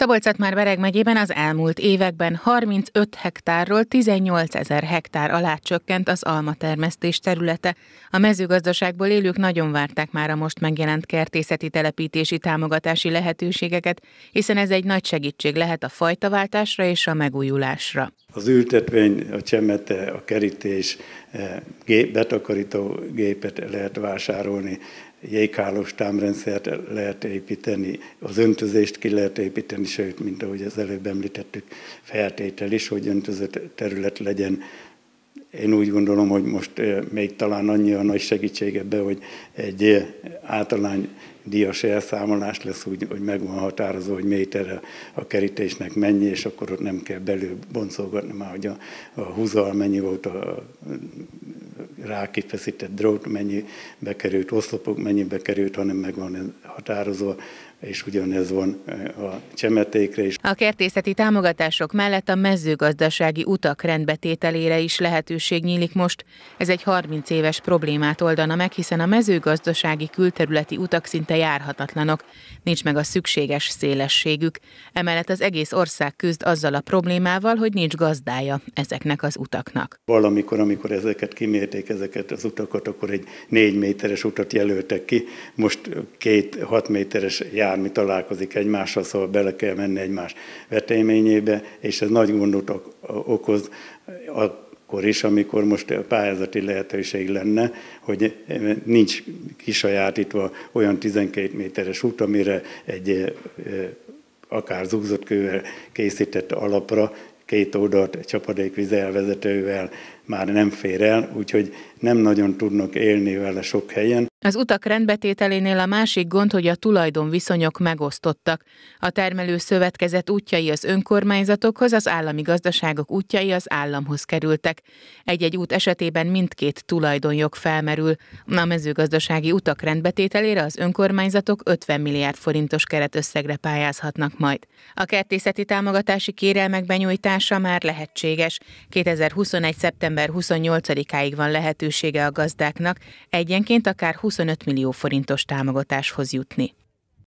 szabolcs már Bereg megyében az elmúlt években 35 hektárról 18 ezer hektár alá csökkent az alma termesztés területe. A mezőgazdaságból élők nagyon várták már a most megjelent kertészeti telepítési támogatási lehetőségeket, hiszen ez egy nagy segítség lehet a fajtaváltásra és a megújulásra. Az ültetvény, a csemete, a kerítés, eh, betakarító gépet lehet vásárolni, jégkálos támrendszert lehet építeni, az öntözést ki lehet építeni, sőt, mint ahogy az előbb említettük, feltétel is, hogy öntözött terület legyen. Én úgy gondolom, hogy most még talán annyi a nagy segítség ebbe, hogy egy általány díjas elszámolás lesz, úgy, hogy meg van határozó, hogy méterre a kerítésnek mennyi, és akkor ott nem kell belül boncolgatni már, hogy a, a húzal mennyi volt a rákifeszített drót mennyibe került, oszlopok mennyibe került, hanem meg van határozva, és ugyanez van e, a csemetékre is. A kertészeti támogatások mellett a mezőgazdasági utak rendbetételére is lehetőség nyílik most. Ez egy 30 éves problémát oldana meg, hiszen a mezőgazdasági külterületi utak szinte járhatatlanok, nincs meg a szükséges szélességük. Emellett az egész ország küzd azzal a problémával, hogy nincs gazdája ezeknek az utaknak. Valamikor, amikor ezeket kimérték, ezeket az utakat, akkor egy négy méteres utat jelöltek ki, most két hat méteres jár akármi találkozik egymással, szóval bele kell menni egymás veteményébe, és ez nagy gondot okoz akkor is, amikor most a pályázati lehetőség lenne, hogy nincs kisajátítva olyan 12 méteres út, amire egy akár zúzott kővel készített alapra két oldalt csapadékvíz elvezetővel már nem fér el, úgyhogy nem nagyon tudnak élni vele sok helyen. Az utak rendbetételénél a másik gond, hogy a tulajdonviszonyok megosztottak. A termelő szövetkezet útjai az önkormányzatokhoz, az állami gazdaságok útjai az államhoz kerültek. Egy-egy út esetében mindkét tulajdonjog felmerül. A mezőgazdasági utak rendbetételére az önkormányzatok 50 milliárd forintos keretösszegre pályázhatnak majd. A kertészeti támogatási kérelmek benyújtása már lehetséges. 2021. szeptember szeptember 28-áig van lehetősége a gazdáknak egyenként akár 25 millió forintos támogatáshoz jutni.